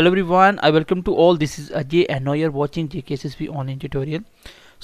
hello everyone i welcome to all this is ajay and now you're as jkssb online tutorial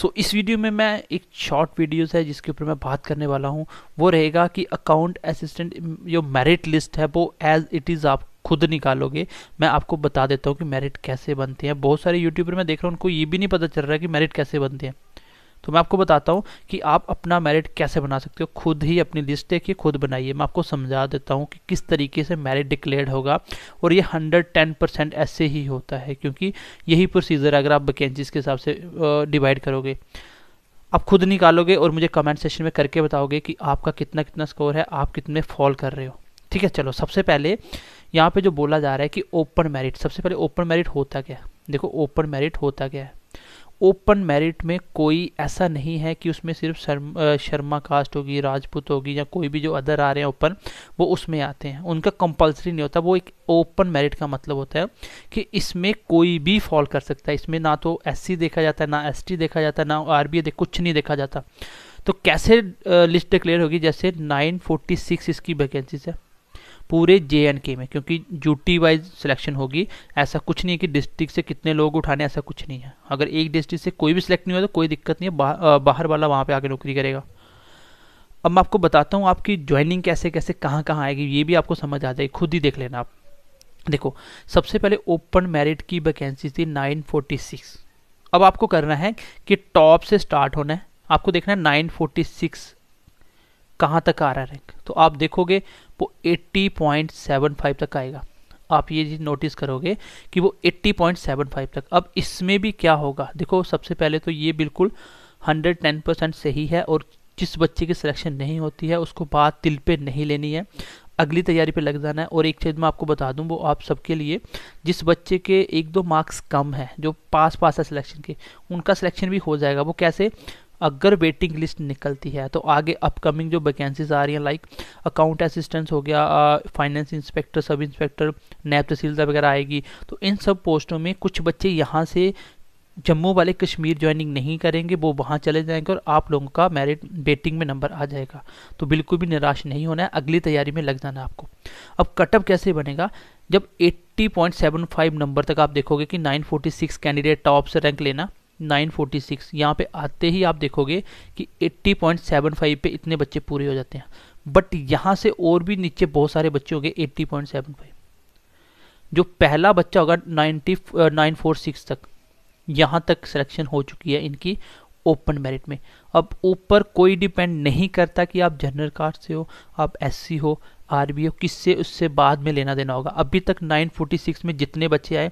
so इस video में मैं एक short videos है जिसके ऊपर मैं बात करने वाला हूँ वो रहेगा कि अकाउंट असिस्टेंट जो मेरिट लिस्ट है वो एज इट इज़ आप खुद निकालोगे मैं आपको बता देता हूँ कि मेरिट कैसे बनते हैं बहुत सारे यूट्यूबर मैं देख रहा हूँ उनको ये भी नहीं पता चल रहा है कि मेरिट कैसे बनते हैं तो मैं आपको बताता हूँ कि आप अपना मेरिट कैसे बना सकते हो खुद ही अपनी लिस्ट देखिए खुद बनाइए मैं आपको समझा देता हूँ कि किस तरीके से मेरिट डिक्लेयर होगा और ये हंड्रेड टेन परसेंट ऐसे ही होता है क्योंकि यही प्रोसीजर है अगर आप वैकेंसीज के हिसाब से डिवाइड करोगे आप खुद निकालोगे और मुझे कमेंट सेशन में करके बताओगे कि आपका कितना कितना स्कोर है आप कितने फॉल कर रहे हो ठीक है चलो सबसे पहले यहाँ पे जो बोला जा रहा है कि ओपन मेरिट सबसे पहले ओपन मेरिट होता क्या देखो ओपन मेरिट होता क्या है ओपन मेरिट में कोई ऐसा नहीं है कि उसमें सिर्फ शर्म, शर्मा कास्ट होगी राजपूत होगी या कोई भी जो अदर आ रहे हैं ओपन वो उसमें आते हैं उनका कंपलसरी नहीं होता वो एक ओपन मेरिट का मतलब होता है कि इसमें कोई भी फॉल कर सकता है इसमें ना तो एस देखा जाता है ना एस देखा जाता है ना आर बी कुछ नहीं देखा जाता तो कैसे लिस्ट डिक्लेयर होगी जैसे 946 इसकी वैकेंसीज है पूरे जे के में क्योंकि टी वाइज सिलेक्शन होगी ऐसा कुछ नहीं है कि डिस्ट्रिक्ट से कितने लोग उठाने ऐसा कुछ नहीं है अगर एक डिस्ट्रिक्ट से कोई भी सिलेक्ट नहीं हुआ तो कोई दिक्कत नहीं है बा, बाहर वाला वहाँ पर आके नौकरी करेगा अब मैं आपको बताता हूँ आपकी ज्वाइनिंग कैसे कैसे कहाँ कहाँ आएगी ये भी आपको समझ आ जाएगी खुद ही देख लेना आप देखो सबसे पहले ओपन मेरिट की वैकेंसी थी 946 अब आपको करना है कि टॉप से स्टार्ट होना है आपको देखना है 946 कहाँ तक आ रहा है रैंक तो आप देखोगे वो 80.75 तक आएगा आप ये चीज़ नोटिस करोगे कि वो 80.75 तक अब इसमें भी क्या होगा देखो सबसे पहले तो ये बिल्कुल 110 परसेंट सही है और जिस बच्चे की सिलेक्शन नहीं होती है उसको बात दिल पे नहीं लेनी है अगली तैयारी पे लग जाना है और एक चीज़ मैं आपको बता दूं वो आप सबके लिए जिस बच्चे के एक दो मार्क्स कम है जो पास पास है सिलेक्शन के उनका सिलेक्शन भी हो जाएगा वो कैसे अगर वेटिंग लिस्ट निकलती है तो आगे अपकमिंग जो वैकेंसीज आ रही हैं लाइक अकाउंट असिस्टेंट्स हो गया फाइनेंस इंस्पेक्टर सब इंस्पेक्टर नैब तहसीलदार वगैरह आएगी तो इन सब पोस्टों में कुछ बच्चे यहाँ से जम्मू वाले कश्मीर ज्वाइनिंग नहीं करेंगे वो वहाँ चले जाएंगे और आप लोगों का मेरिट बेटिंग में नंबर आ जाएगा तो बिल्कुल भी निराश नहीं होना है अगली तैयारी में लग जाना है आपको अब कटअप कैसे बनेगा जब 80.75 नंबर तक आप देखोगे कि 946 कैंडिडेट टॉप से रैंक लेना 946 यहाँ पे आते ही आप देखोगे कि 80.75 पे इतने बच्चे पूरे हो जाते हैं बट यहाँ से और भी नीचे बहुत सारे बच्चे होंगे 80.75 जो पहला बच्चा होगा 90 946 तक यहाँ तक सिलेक्शन हो चुकी है इनकी ओपन मेरिट में अब ऊपर कोई डिपेंड नहीं करता कि आप जनरल कास्ट से हो आप एस हो आर हो किससे उससे बाद में लेना देना होगा अभी तक 946 में जितने बच्चे आए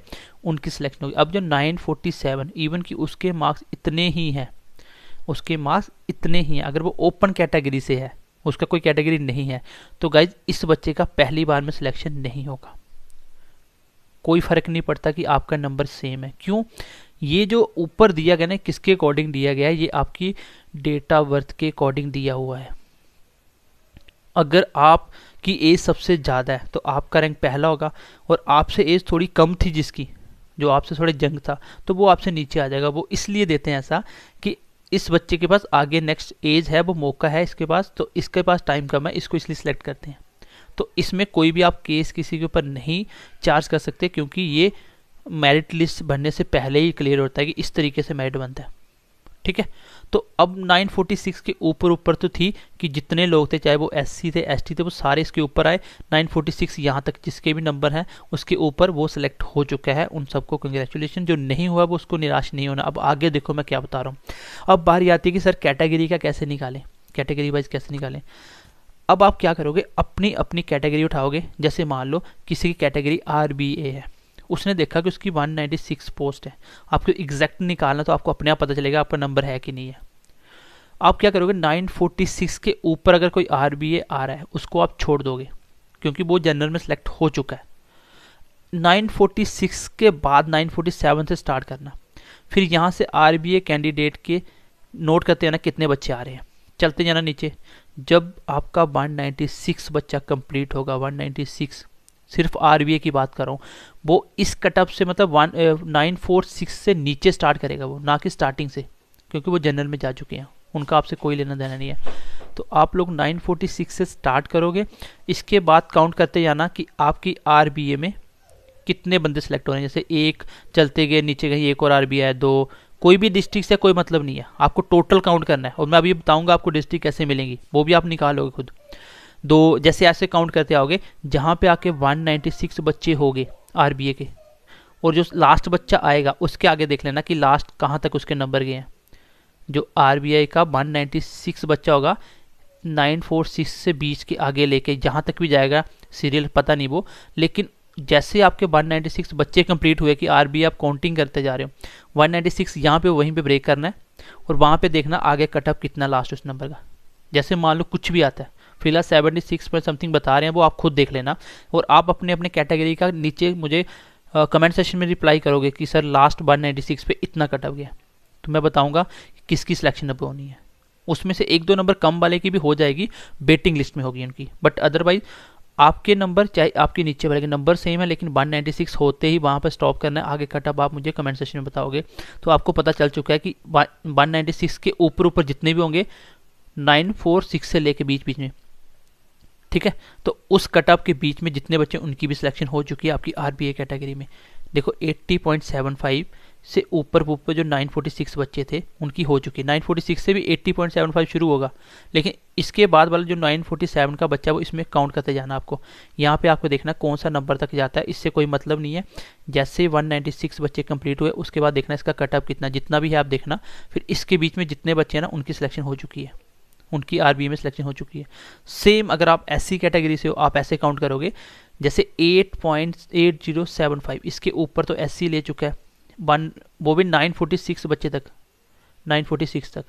उनकी सिलेक्शन होगी अब जो 947 इवन कि उसके मार्क्स इतने ही हैं उसके मार्क्स इतने ही हैं अगर वो ओपन कैटेगरी से है उसका कोई कैटेगरी नहीं है तो गाइज इस बच्चे का पहली बार में सिलेक्शन नहीं होगा कोई फ़र्क नहीं पड़ता कि आपका नंबर सेम है क्यों ये जो ऊपर दिया गया ना किसके अकॉर्डिंग दिया गया है ये आपकी डेट ऑफ बर्थ के अकॉर्डिंग दिया हुआ है अगर आप की एज सबसे ज़्यादा है तो आपका रैंक पहला होगा और आपसे एज थोड़ी कम थी जिसकी जो आपसे थोड़े जंग था तो वो आपसे नीचे आ जाएगा वो इसलिए देते हैं ऐसा कि इस बच्चे के पास आगे नेक्स्ट एज है वो मौका है इसके पास तो इसके पास टाइम कम है इसको इसलिए सिलेक्ट करते हैं तो इसमें कोई भी आप केस किसी के ऊपर नहीं चार्ज कर सकते क्योंकि ये मेरिट लिस्ट भरने से पहले ही क्लियर होता है कि इस तरीके से मेरिट बनता है ठीक है तो अब 946 के ऊपर ऊपर तो थी कि जितने लोग थे चाहे वो एससी थे एसटी थे वो सारे इसके ऊपर आए 946 यहाँ तक जिसके भी नंबर हैं उसके ऊपर वो सिलेक्ट हो चुका है उन सबको कंग्रेचुलेशन जो नहीं हुआ वो उसको निराश नहीं होना अब आगे देखो मैं क्या बता रहा हूँ अब बारी आती है कि सर कैटेगरी का कैसे निकालें कैटेगरी वाइज कैसे निकालें अब आप क्या करोगे अपनी अपनी कैटेगरी उठाओगे जैसे मान लो किसी की कैटेगरी आर बी ए है उसने देखा कि उसकी 196 पोस्ट है आपको एग्जैक्ट निकालना तो आपको अपने आप पता चलेगा आपका नंबर है कि नहीं है आप क्या करोगे 946 के ऊपर अगर कोई आर बी आ रहा है उसको आप छोड़ दोगे क्योंकि वो जनरल में सेलेक्ट हो चुका है 946 के बाद 947 से स्टार्ट करना फिर यहाँ से आर कैंडिडेट के नोट करते जाना कितने बच्चे आ रहे हैं चलते जाना नीचे जब आपका 196 बच्चा कंप्लीट होगा 196 सिर्फ आर की बात कर रहा हूँ वो इस कटअप से मतलब वन नाइन फोर सिक्स से नीचे स्टार्ट करेगा वो ना कि स्टार्टिंग से क्योंकि वो जनरल में जा चुके हैं उनका आपसे कोई लेना देना नहीं है तो आप लोग 946 से स्टार्ट करोगे इसके बाद काउंट करते जाना कि आपकी आर में कितने बंदे सेलेक्ट हो रहे हैं जैसे एक चलते गए नीचे गए एक और आर बी दो कोई भी डिस्ट्रिक्ट से कोई मतलब नहीं है आपको टोटल काउंट करना है और मैं अभी बताऊंगा आपको डिस्ट्रिक्ट कैसे मिलेंगी वो भी आप निकालोगे खुद दो जैसे ऐसे काउंट करते आओगे जहाँ पे आके 196 बच्चे होंगे आर के और जो लास्ट बच्चा आएगा उसके आगे देख लेना कि लास्ट कहाँ तक उसके नंबर गए हैं जो आर का 196 बच्चा होगा 946 से बीच के आगे लेके जहाँ तक भी जाएगा सीरियल पता नहीं वो लेकिन जैसे आपके 196 बच्चे कंप्लीट हुए कि आर आप काउंटिंग करते जा रहे हो 196 यहाँ पे वहीं पर ब्रेक करना है और वहाँ पर देखना आगे कटअप कितना लास्ट उस नंबर का जैसे मान लो कुछ भी आता है फिलहाल सेवेंटी सिक्स पॉइंट समथिंग बता रहे हैं वो आप खुद देख लेना और आप अपने अपने कैटेगरी का नीचे मुझे कमेंट सेशन में रिप्लाई करोगे कि sir last one ninety six पर इतना कट अप गया तो मैं बताऊँगा कि किसकी सिलेक्शन अब होनी है उसमें से एक दो नंबर कम वाले की भी हो जाएगी बेटिंग लिस्ट में होगी उनकी बट अदरवाइज आपके नंबर चाहे आपके नीचे वाले के नंबर सेम है लेकिन 196 होते ही वहाँ पर स्टॉप करना है आगे कटअप आप मुझे कमेंट सेशन में बताओगे तो आपको पता चल चुका है कि 196 के ऊपर ऊपर जितने भी होंगे 946 से लेके बीच बीच में ठीक है तो उस कट ऑफ के बीच में जितने बच्चे उनकी भी सिलेक्शन हो चुकी है आपकी आर कैटेगरी में देखो 80.75 से ऊपर ऊपर जो 946 बच्चे थे उनकी हो चुकी है 946 से भी 80.75 शुरू होगा लेकिन इसके बाद वाला जो 947 का बच्चा वो इसमें काउंट करते जाना आपको यहाँ पे आपको देखना कौन सा नंबर तक जाता है इससे कोई मतलब नहीं है जैसे 196 बच्चे कंप्लीट हुए उसके बाद देखना इसका कटअप कितना जितना भी है आप देखना फिर इसके बीच में जितने बच्चे हैं ना उनकी सिलेक्शन हो चुकी है उनकी आर में सिलेक्शन हो चुकी है सेम अगर आप ऐसी कैटेगरी से हो आप ऐसे काउंट करोगे जैसे 8.8075 इसके ऊपर तो एस ले चुका है वन वो भी 946 बच्चे तक 946 तक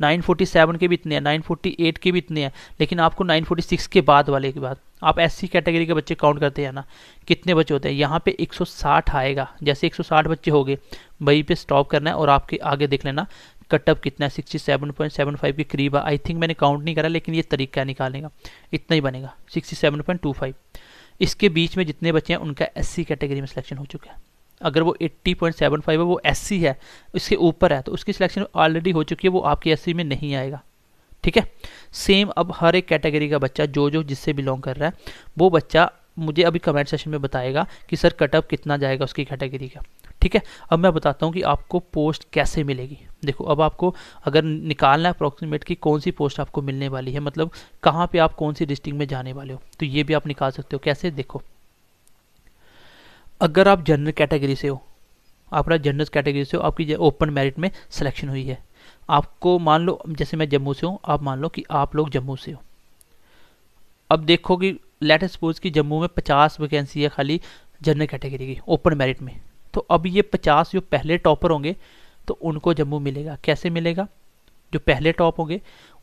947 के भी इतने हैं 948 के भी इतने हैं लेकिन आपको 946 के बाद वाले के बाद आप एस कैटेगरी के बच्चे काउंट करते हैं ना कितने बच्चे होते हैं यहाँ पे 160 आएगा जैसे 160 बच्चे हो गए वहीं पे स्टॉप करना है और आपके आगे देख लेना कटअप कितना है sixty seven point seven five के करीब आई थिंक मैंने काउंट नहीं करा लेकिन ये तरीका है निकालने का इतना ही बनेगा sixty seven point two five इसके बीच में जितने बच्चे हैं उनका एस कैटेगरी में सिलेक्शन हो चुका है अगर वो 80.75 है वो एस है इसके ऊपर है तो उसकी सिलेक्शन ऑलरेडी हो चुकी है वो आपकी एस में नहीं आएगा ठीक है सेम अब हर एक कैटेगरी का बच्चा जो जो जिससे बिलोंग कर रहा है वो बच्चा मुझे अभी कमेंट सेशन में बताएगा कि सर कटअप कितना जाएगा उसकी कैटेगरी का ठीक है अब मैं बताता हूँ कि आपको पोस्ट कैसे मिलेगी देखो अब आपको अगर निकालना है अप्रोक्सीमेट की कौन सी पोस्ट आपको मिलने वाली है मतलब कहाँ पे आप कौन सी डिस्ट्रिक्ट में जाने वाले हो तो ये भी आप निकाल सकते हो कैसे देखो अगर आप जनरल कैटेगरी से हो आप जनरल कैटेगरी से हो आपकी ओपन मेरिट में सिलेक्शन हुई है आपको मान लो जैसे मैं जम्मू से हूँ आप मान लो कि आप लोग जम्मू से हो अब देखो कि लेट सपोज कि जम्मू में पचास वैकेंसी है खाली जनरल कैटेगरी की ओपन मेरिट में तो अब ये पचास जो पहले टॉपर होंगे तो उनको जम्मू मिलेगा कैसे मिलेगा जो पहले टॉप होंगे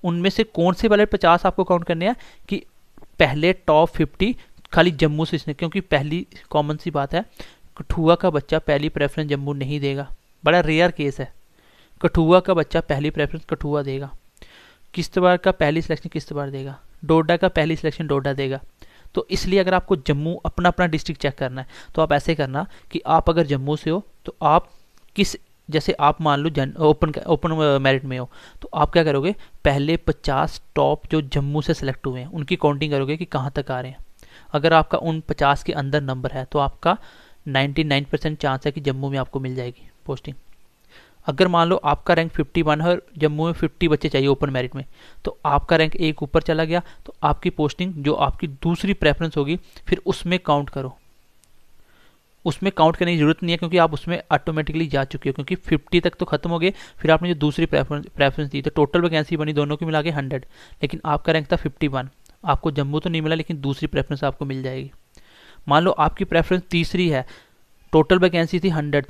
उनमें से कौन से वाले पचास आपको काउंट करने हैं कि पहले टॉप फिफ्टी खाली जम्मू से इसने क्योंकि पहली कॉमन सी बात है कठुआ का बच्चा पहली प्रेफरेंस जम्मू नहीं देगा बड़ा रेयर केस है कठुआ का बच्चा पहली प्रेफरेंस कठुआ देगा किश्तवाड़ का पहली सिलेक्शन किश्तवाड़ देगा डोडा का पहली सिलेक्शन डोडा देगा तो इसलिए अगर आपको जम्मू अपना अपना डिस्ट्रिक्ट चेक करना है तो आप ऐसे करना कि आप अगर जम्मू से हो तो आप किस जैसे आप मान लो जन ओपन ओपन मेरिट में हो तो आप क्या करोगे पहले पचास टॉप जो जम्मू से सेलेक्ट हुए हैं उनकी काउंटिंग करोगे कि कहाँ तक आ रहे हैं अगर आपका उन पचास के अंदर नंबर है तो आपका नाइन्टी नाइन परसेंट चांस है कि जम्मू में आपको मिल जाएगी पोस्टिंग अगर मान लो आपका रैंक वन है और जम्मू में फिफ्टी बच्चे चाहिए ओपन मेरिट में तो आपका रैंक एक ऊपर चला गया तो आपकी पोस्टिंग जो आपकी दूसरी प्रेफरेंस होगी फिर उसमें काउंट करो उसमें काउंट करने की ज़रूरत नहीं है क्योंकि आप उसमें ऑटोमेटिकली जा चुके हो क्योंकि 50 तक तो खत्म हो गए फिर आपने जो दूसरी प्रेफरेंस प्रेफरेंस दी तो टोटल वैकेंसी बनी दोनों की मिला के हंड्रेड लेकिन आपका रैंक था आपको जम्मू तो नहीं मिला लेकिन दूसरी प्रेफरेंस आपको मिल जाएगी मान लो आपकी प्रेफरेंस तीसरी है टोटल वैकेंसी थी हंड्रेड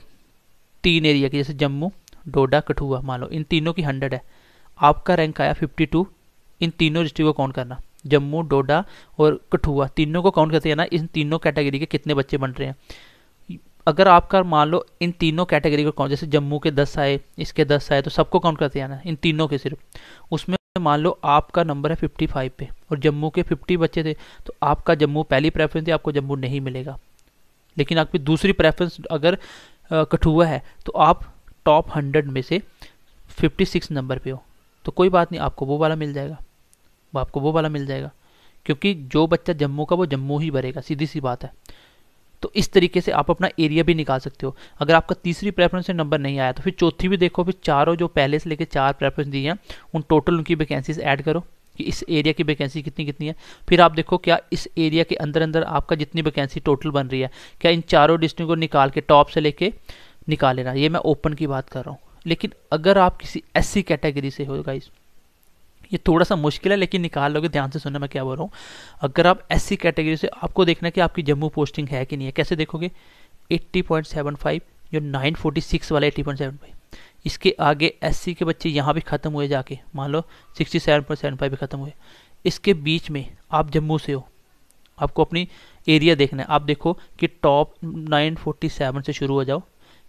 तीन एरिया की जैसे जम्मू डोडा कठुआ मान लो इन तीनों की हंड्रेड है आपका रैंक आया फिफ्टी टू इन तीनों डिस्ट्रिक्ट को काउंट करना जम्मू डोडा और कठुआ तीनों को काउंट करते हैं ना इन तीनों कैटेगरी के कितने बच्चे बन रहे हैं अगर आपका मान लो इन तीनों कैटेगरी को काउंट जैसे जम्मू के दस आए इसके दस आए तो सबको काउंट करते हैं ना इन तीनों के सिर्फ उसमें तो मान लो आपका नंबर है फिफ्टी फाइव पे और जम्मू के फिफ्टी बच्चे थे तो आपका जम्मू पहली प्रेफरेंस थी आपको जम्मू नहीं मिलेगा लेकिन आपकी दूसरी प्रेफरेंस अगर कठुआ है तो आप टॉप हंड्रेड में से फिफ्टी सिक्स नंबर पे हो तो कोई बात नहीं आपको वो वाला मिल जाएगा वो आपको वो वाला मिल जाएगा क्योंकि जो बच्चा जम्मू का वो जम्मू ही भरेगा सीधी सी बात है तो इस तरीके से आप अपना एरिया भी निकाल सकते हो अगर आपका तीसरी प्रेफरेंस से नंबर नहीं आया तो फिर चौथी भी देखो फिर चारों जो पहले से लेकर चार प्रेफरेंस दी हैं उन टोटल उनकी वैकेंसीज ऐड करो कि इस एरिया की वैकेंसी कितनी कितनी है फिर आप देखो क्या इस एरिया के अंदर अंदर आपका जितनी वैकेंसी टोटल बन रही है क्या इन चारों डिस्ट्रिक्ट को निकाल के टॉप से लेके निकाल लेना ये मैं ओपन की बात कर रहा हूँ लेकिन अगर आप किसी एस कैटेगरी से हो गाइज़ ये थोड़ा सा मुश्किल है लेकिन निकाल लोगे ध्यान से सुनना मैं क्या बोल रहा हूँ अगर आप एस कैटेगरी से आपको देखना है कि आपकी जम्मू पोस्टिंग है कि नहीं है कैसे देखोगे 80.75 जो 946 वाला 80.75 इसके आगे एस के बच्चे यहाँ भी ख़त्म हुए जाके मान लो फाइव भी ख़त्म हुए इसके बीच में आप जम्मू से हो आपको अपनी एरिया देखना है आप देखो कि टॉप 947 से शुरू हो जाओ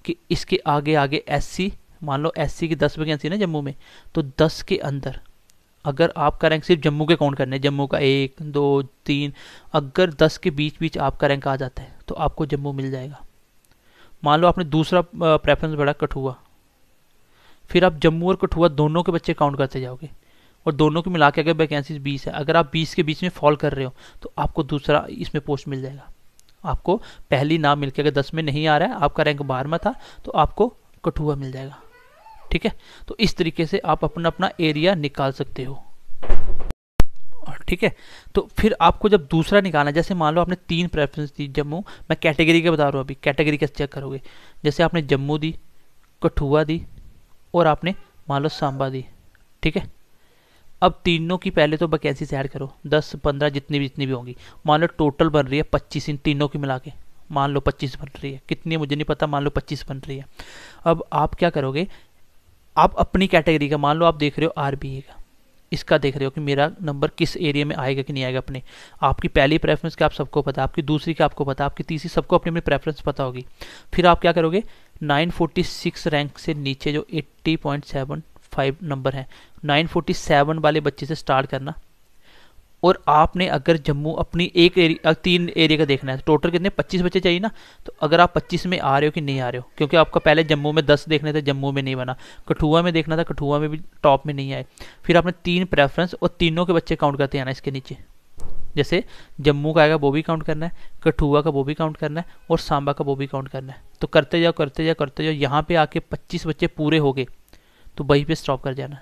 कि इसके आगे आगे एस मान लो एस की दस वैकेंसी ना जम्मू में तो दस के अंदर अगर आपका रैंक सिर्फ जम्मू के काउंट करने जम्मू का एक दो तीन अगर दस के बीच बीच आपका रैंक आ जाता है तो आपको जम्मू मिल जाएगा मान लो आपने दूसरा प्रेफरेंस बढ़ा कठुआ फिर आप जम्मू और कठुआ दोनों के बच्चे काउंट करते जाओगे और दोनों को मिला के अगर वैकेंसी बीस है अगर आप बीस के बीच में फॉल कर रहे हो तो आपको दूसरा इसमें पोस्ट मिल जाएगा आपको पहली नाम मिल के अगर दस में नहीं आ रहा है आपका रैंक बारहवा था तो आपको कठुआ मिल जाएगा ठीक है तो इस तरीके से आप अपना अपना एरिया निकाल सकते हो ठीक है तो फिर आपको जब दूसरा निकालना जैसे मान लो आपने तीन प्रेफरेंस दी जम्मू मैं कैटेगरी के बता रहा हूँ अभी कैटेगरी कैसे चेक करोगे जैसे आपने जम्मू दी कठुआ दी और आपने मान लो सांबा दी ठीक है अब तीनों की पहले तो वैकेंसी ऐड करो दस पंद्रह जितनी भी जितनी भी होंगी मान लो टोटल बन रही है पच्चीस इन तीनों की मिला के मान लो पच्चीस बन रही है कितनी है मुझे नहीं पता मान लो पच्चीस बन रही है अब आप क्या करोगे आप अपनी कैटेगरी का मान लो आप देख रहे हो आर का इसका देख रहे हो कि मेरा नंबर किस एरिया में आएगा कि नहीं आएगा अपने आपकी पहली प्रेफरेंस का आप सबको पता आपकी दूसरी का आपको पता आपकी तीसरी सबको अपनी अपनी प्रेफरेंस पता होगी फिर आप क्या करोगे 946 रैंक से नीचे जो 80.75 नंबर है 947 वाले बच्चे से स्टार्ट करना और आपने अगर जम्मू अपनी एक एरिया तीन एरिया का देखना है टोटल कितने 25 बच्चे चाहिए ना तो अगर आप 25 में आ रहे हो कि नहीं आ रहे हो क्योंकि आपका पहले जम्मू में 10 देखने थे जम्मू में नहीं बना कठुआ में देखना था कठुआ में भी टॉप में नहीं आए फिर आपने तीन प्रेफरेंस और तीनों के बच्चे काउंट करते आना इसके नीचे जैसे जम्मू का आएगा वो भी काउंट करना है कठुआ का वो भी काउंट करना है और सांबा का वो भी काउंट करना है तो करते जाओ करते जाओ करते जाओ यहाँ पर आके पच्चीस बच्चे पूरे हो गए तो वहीं पर स्टॉप कर जाना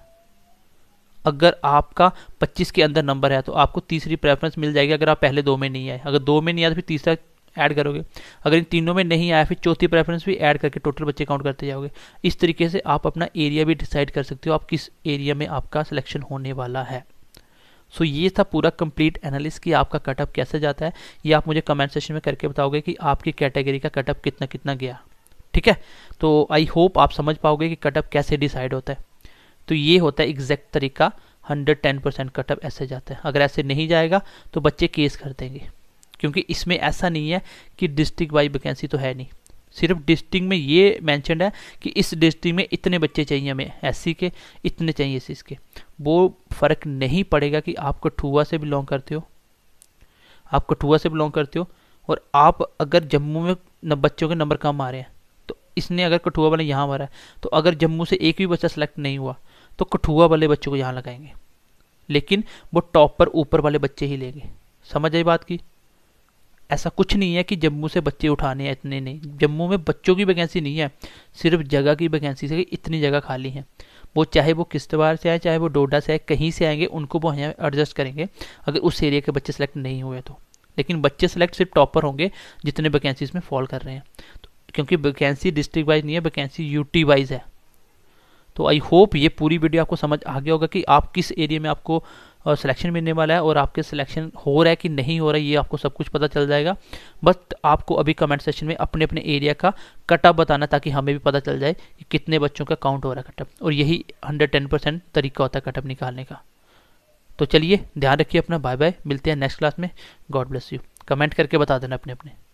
अगर आपका 25 के अंदर नंबर है तो आपको तीसरी प्रेफरेंस मिल जाएगी अगर आप पहले दो में नहीं आए अगर दो में नहीं आए तो फिर तीसरा ऐड करोगे अगर इन तीनों में नहीं आया फिर चौथी प्रेफरेंस भी ऐड करके टोटल बच्चे काउंट करते जाओगे इस तरीके से आप अपना एरिया भी डिसाइड कर सकते हो आप किस एरिया में आपका सिलेक्शन होने वाला है सो so, ये था पूरा कंप्लीट एनालिस कि आपका कटअप कैसे जाता है ये आप मुझे कमेंट सेशन में करके बताओगे कि आपकी कैटेगरी का कटअप कितना कितना गया ठीक है तो आई होप आप समझ पाओगे कि कटअप कैसे डिसाइड होता है तो ये होता है एग्जैक्ट तरीका 110 परसेंट कटअप ऐसे जाता है अगर ऐसे नहीं जाएगा तो बच्चे केस कर देंगे क्योंकि इसमें ऐसा नहीं है कि डिस्ट्रिक्ट वाइज वैकेंसी तो है नहीं सिर्फ डिस्ट्रिक्ट में ये मैंशनड है कि इस डिस्ट्रिक्ट में इतने बच्चे चाहिए हमें एस के इतने चाहिए एस के वो फ़र्क नहीं पड़ेगा कि आप कठुआ से बिलोंग करते हो आप कठुआ से बिलोंग करते हो और आप अगर जम्मू में न बच्चों के नंबर कम आ रहे हैं तो इसने अगर कठुआ वाले यहाँ मारा है तो अगर जम्मू से एक भी बच्चा सेलेक्ट नहीं हुआ तो कठुआ वाले बच्चों को यहाँ लगाएंगे लेकिन वो टॉप पर ऊपर वाले बच्चे ही लेंगे समझ आई बात की ऐसा कुछ नहीं है कि जम्मू से बच्चे उठाने हैं इतने नहीं जम्मू में बच्चों की वैकेंसी नहीं है सिर्फ जगह की वैकेंसी से इतनी जगह खाली है वो चाहे वो किश्तवाड़ से आए चाहे वो डोडा से आए कहीं से आएंगे उनको वो यहाँ एडजस्ट करेंगे अगर उस एरिया के बच्चे सेलेक्ट नहीं हुए तो लेकिन बच्चे सेलेक्ट सिर्फ टॉपर होंगे जितने वैकेंसीज में फॉल कर रहे हैं तो क्योंकि वैकेंसी डिस्ट्रिक्ट वाइज नहीं है वैकेंसी यूटी वाइज है तो आई होप ये पूरी वीडियो आपको समझ आ गया होगा कि आप किस एरिया में आपको सिलेक्शन मिलने वाला है और आपके सिलेक्शन हो रहा है कि नहीं हो रहा है ये आपको सब कुछ पता चल जाएगा बट आपको अभी कमेंट सेक्शन में अपने अपने एरिया का कटअप बताना ताकि हमें भी पता चल जाए कि कितने बच्चों का काउंट हो रहा है कटअप और यही हंड्रेड टेन परसेंट तरीका होता है कटअप निकालने का तो चलिए ध्यान रखिए अपना बाय बाय मिलते हैं नेक्स्ट क्लास में गॉड ब्लेस यू कमेंट करके बता देना अपने अपने